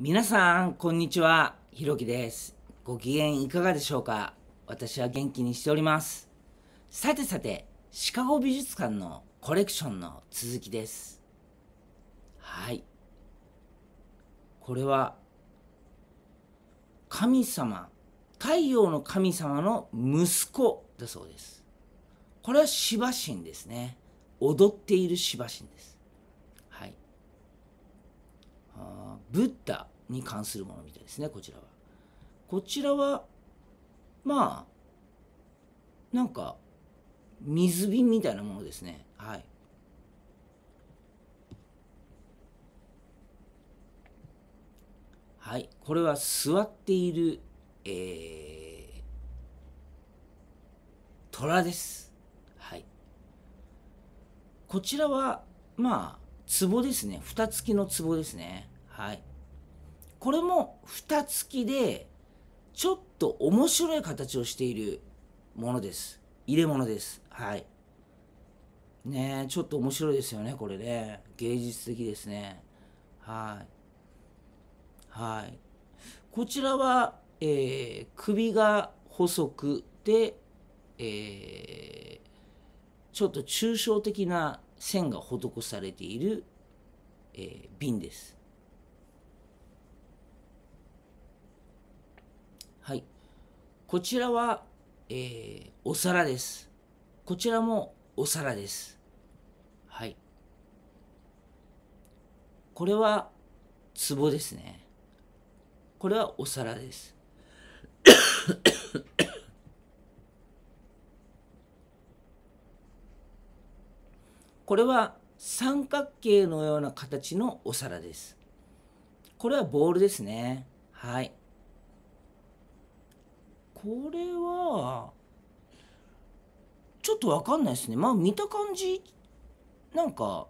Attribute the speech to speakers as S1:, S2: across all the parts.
S1: 皆さんこんにちはひろきですご機嫌いかがでしょうか私は元気にしておりますさてさてシカゴ美術館のコレクションの続きですはいこれは神様太陽の神様の息子だそうですこれはばし神ですね踊っているばし神ですブッダに関するものみたいですねこちらはこちらはまあなんか水瓶みたいなものですねはいはい、これは座っている、えー、虎です。はい。こちらは、まあ、壺ですね。蓋付きの壺ですね。はい。これも蓋付きで、ちょっと面白い形をしているものです。入れ物です。はい。ねちょっと面白いですよね、これね。芸術的ですね。はい。はい。こちらは、えー、首が細くて、えー、ちょっと抽象的な線が施されている、えー、瓶です。はい。こちらは、えー、お皿です。こちらもお皿です。はい。これは、壺ですね。これはお皿です。これは三角形のような形のお皿です。これはボールですね。はい。これはちょっと分かんないですねまあ見た感じなんか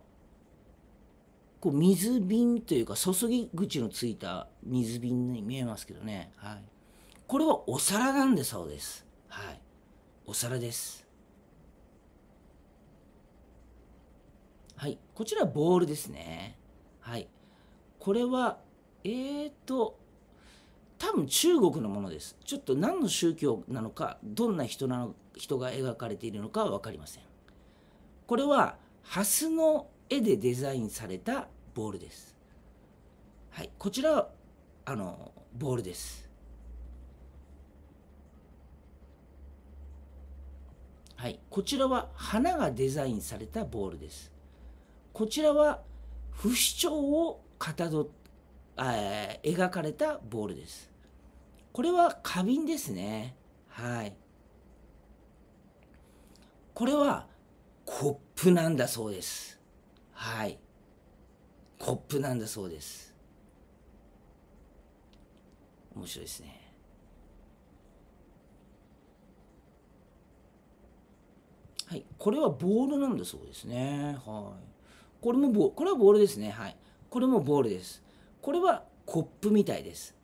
S1: こう水瓶というか注ぎ口のついた水瓶に見えますけどね、はい、これはお皿なんでそうですはいお皿ですはいこちらボールですねはいこれはえーと多分中国のものですちょっと何の宗教なのかどんな人なの人が描かれているのかは分かりませんこれは蓮の絵でデザインされたボールですはいこちらはあのボールですはいこちらは花がデザインされたボールですこちらは不死鳥をかたどっえー、描かれたボールです。これは花瓶ですね。はい。これはコップなんだそうです。はい。コップなんだそうです。面白いですね。はい。これはボールなんだそうですね。はい。これもボこれはボールですね。はい。これもボールです。これはコップみたいです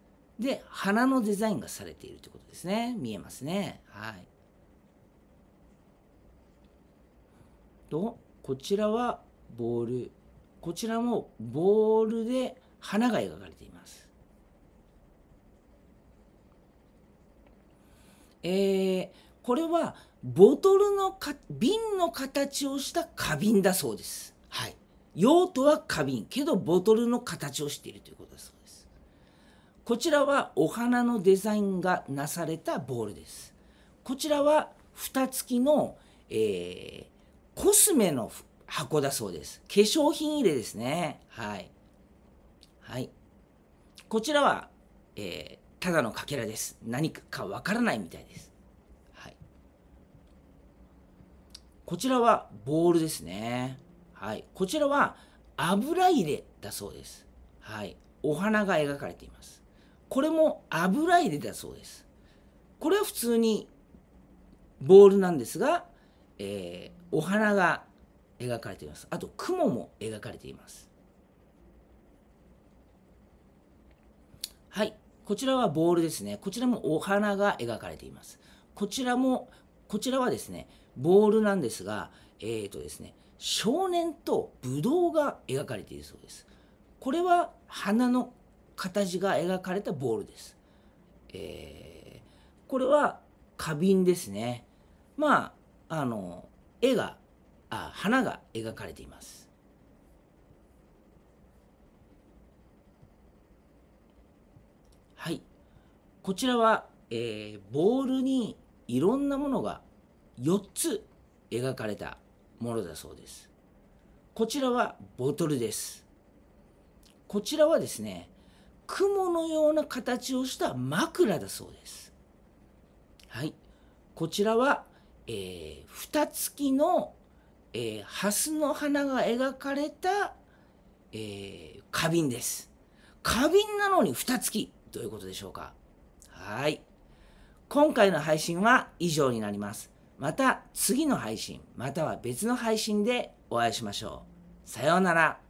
S1: で花のデザインがされているということですね見えますねはいとこちらはボールこちらもボールで花が描かれていますえー、これはボトルのか瓶の形をした花瓶だそうです用途は花瓶けどボトルの形をしているということだそうですこちらはお花のデザインがなされたボールですこちらは蓋付きの、えー、コスメの箱だそうです化粧品入れですねはいはいこちらは、えー、ただのかけらです何かわからないみたいですこちらはボールですね。はい、こちらは油入れだそうです。はい、お花が描かれています。これも油入れだそうです。これは普通にボールなんですが、えー、お花が描かれています。あと雲も描かれています。はい、こちらはボールですね。こちらもお花が描かれています。こちらも、こちらはですね、ボールなんですが、えっ、ー、とですね、少年とブドウが描かれているそうです。これは花の形が描かれたボールです。えー、これは花瓶ですね。まあ、あの、絵が、あ花が描かれています。はい。こちらは、えー、ボールにいろんなものが4つ描かれたものだそうです。こちらはボトルです。こちらはですね、雲のような形をした枕だそうです。はい。こちらは、えー、蓋付きの、えー、蓮の花が描かれた、えー、花瓶です。花瓶なのに蓋付きということでしょうか。はい。今回の配信は以上になります。また次の配信または別の配信でお会いしましょう。さようなら。